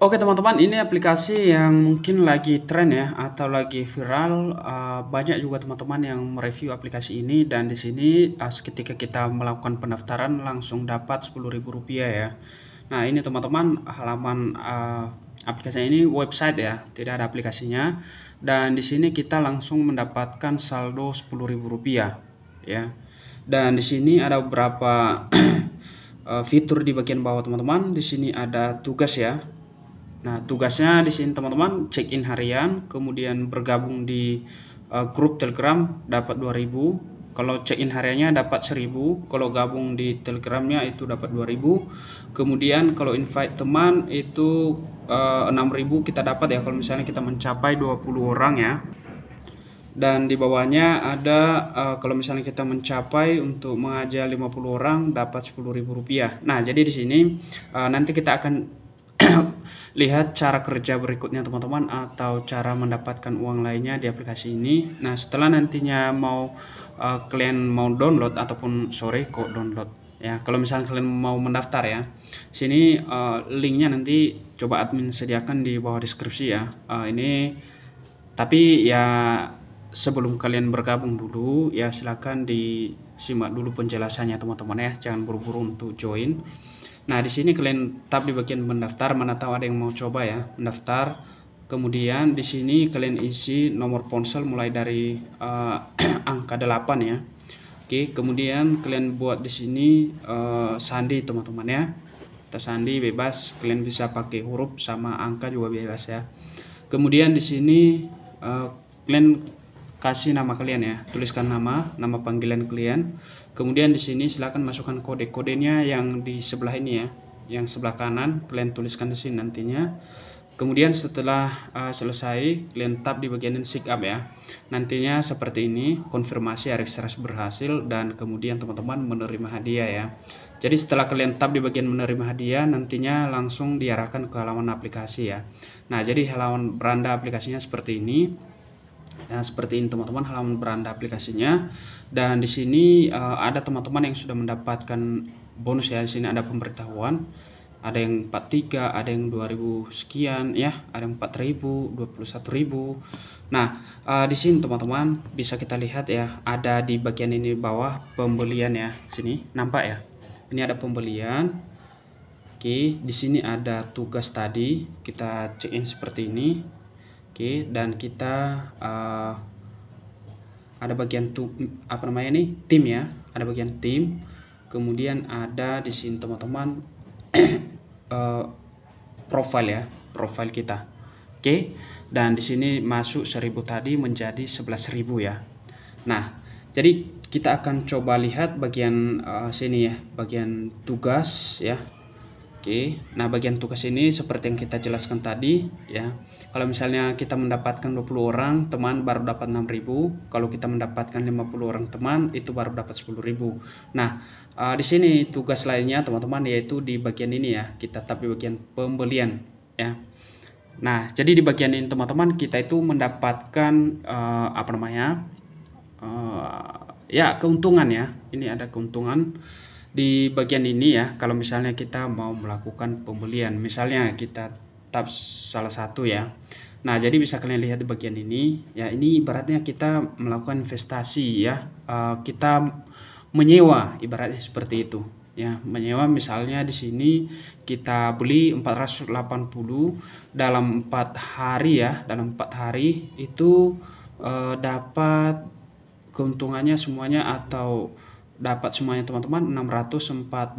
Oke teman-teman, ini aplikasi yang mungkin lagi tren ya atau lagi viral. Uh, banyak juga teman-teman yang mereview aplikasi ini dan di sini uh, eh, ketika kita melakukan pendaftaran langsung dapat Rp10.000 ya. Nah, ini teman-teman halaman uh, eh, aplikasi ini website ya, tidak ada aplikasinya. Dan di sini kita langsung mendapatkan saldo Rp10.000 ya. Dan di sini ada beberapa fitur di bagian bawah teman-teman. Di sini ada tugas ya Nah, tugasnya di sini teman-teman check-in harian, kemudian bergabung di uh, grup Telegram dapat 2000. Kalau check-in hariannya dapat 1000, kalau gabung di Telegramnya itu dapat 2000. Kemudian kalau invite teman itu uh, eh, 6000 kita dapat ya kalau misalnya kita mencapai 20 orang ya. Dan di bawahnya ada uh, kalau misalnya kita mencapai untuk mengajar 50 orang dapat 10.000 rupiah. Nah, jadi di sini uh, nanti kita akan lihat cara kerja berikutnya teman-teman atau cara mendapatkan uang lainnya di aplikasi ini nah setelah nantinya mau uh, eh, kalian mau download ataupun sore kok download ya kalau misalnya kalian mau mendaftar ya sini uh, linknya nanti coba admin sediakan di bawah deskripsi ya uh, ini tapi ya sebelum kalian bergabung dulu ya silahkan disimak dulu penjelasannya teman-teman ya jangan buru-buru untuk join Nah, di sini kalian tap di bagian mendaftar, mana tahu ada yang mau coba ya, mendaftar. Kemudian di sini kalian isi nomor ponsel mulai dari uh, angka 8 ya. Oke, kemudian kalian buat di sini uh, sandi teman-teman ya. Kita sandi bebas, kalian bisa pakai huruf sama angka juga bebas ya. Kemudian di sini uh, kalian kasih nama kalian ya tuliskan nama nama panggilan kalian kemudian di sini silahkan masukkan kode kodenya yang di sebelah ini ya yang sebelah kanan kalian tuliskan di sini nantinya kemudian setelah uh, selesai kalian tap di bagian sign up ya nantinya seperti ini konfirmasi registrasi berhasil dan kemudian teman-teman menerima hadiah ya jadi setelah kalian tap di bagian menerima hadiah, nantinya langsung diarahkan ke halaman aplikasi ya. Nah, jadi halaman beranda aplikasinya seperti ini. Nah, ya, seperti ini teman-teman halaman beranda aplikasinya. Dan di sini uh, ada teman-teman yang sudah mendapatkan bonus ya. Di sini ada pemberitahuan. Ada yang 43, ada yang 2000 sekian ya, ada yang 4000, 21000. Nah, uh, di sini teman-teman bisa kita lihat ya, ada di bagian ini bawah pembelian ya. Sini nampak ya. Ini ada pembelian, Oke, di sini ada tugas tadi. Kita cekin seperti ini. Oke, dan kita uh, ada bagian tu, apa namanya nih? Tim ya. Ada bagian tim. Kemudian ada di sini teman-teman uh, profile ya, profile kita. Oke. Dan di sini masuk 1000 tadi menjadi 11.000 ya. Nah, jadi kita akan coba lihat bagian uh, sini ya, bagian tugas ya. Oke, nah bagian tugas ini seperti yang kita jelaskan tadi ya. Kalau misalnya kita mendapatkan 20 orang teman baru dapat 6000, kalau kita mendapatkan 50 orang teman itu baru dapat 10000. Nah, uh, di sini tugas lainnya teman-teman yaitu di bagian ini ya, kita tapi bagian pembelian ya. Nah, jadi di bagian ini teman-teman kita itu mendapatkan uh, apa namanya? Uh, ya, keuntungan ya. Ini ada keuntungan di bagian ini ya kalau misalnya kita mau melakukan pembelian misalnya kita tap salah satu ya Nah, jadi bisa kalian lihat di bagian ini, ya ini ibaratnya kita melakukan investasi ya. Uh, kita menyewa ibaratnya seperti itu ya. Menyewa misalnya di sini kita beli 480 dalam empat hari ya. Dalam empat hari itu uh, dapat keuntungannya semuanya atau dapat semuanya teman-teman 614.400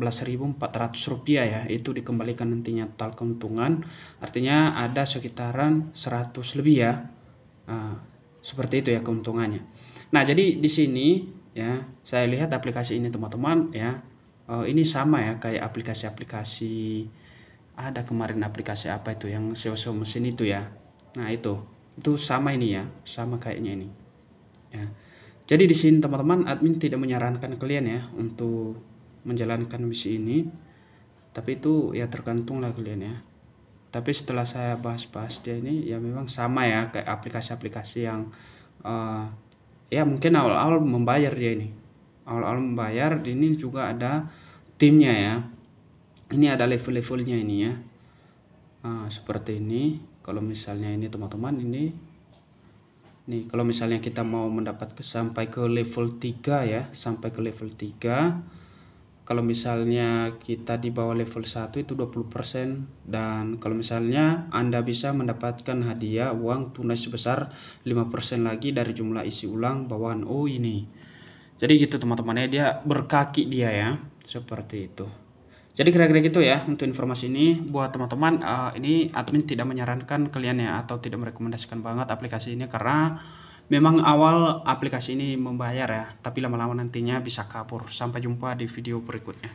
rupiah ya itu dikembalikan nantinya total keuntungan artinya ada sekitaran 100 lebih ya nah, seperti itu ya keuntungannya nah jadi di sini ya saya lihat aplikasi ini teman-teman ya oh, ini sama ya kayak aplikasi-aplikasi ada kemarin aplikasi apa itu yang sewa-sewa mesin itu ya nah itu itu sama ini ya sama kayaknya ini ya jadi di sini teman-teman admin tidak menyarankan kalian ya untuk menjalankan misi ini. Tapi itu ya tergantung lah kalian ya. Tapi setelah saya bahas-bahas dia ini ya memang sama ya kayak aplikasi-aplikasi yang uh, ya mungkin awal-awal membayar dia ini. Awal-awal membayar ini juga ada timnya ya. Ini ada level-levelnya ini ya. Uh, seperti ini kalau misalnya ini teman-teman ini Nih, kalau misalnya kita mau mendapat ke, sampai ke level 3 ya, sampai ke level 3. Kalau misalnya kita di bawah level 1 itu 20% dan kalau misalnya Anda bisa mendapatkan hadiah uang tunai sebesar 5% lagi dari jumlah isi ulang bawaan O oh, ini. Jadi gitu teman-teman ya, dia berkaki dia ya, seperti itu. Jadi kira-kira gitu ya untuk informasi ini buat teman-teman uh, ini admin tidak menyarankan kalian ya atau tidak merekomendasikan banget aplikasi ini karena memang awal aplikasi ini membayar ya tapi lama-lama nantinya bisa kabur. Sampai jumpa di video berikutnya.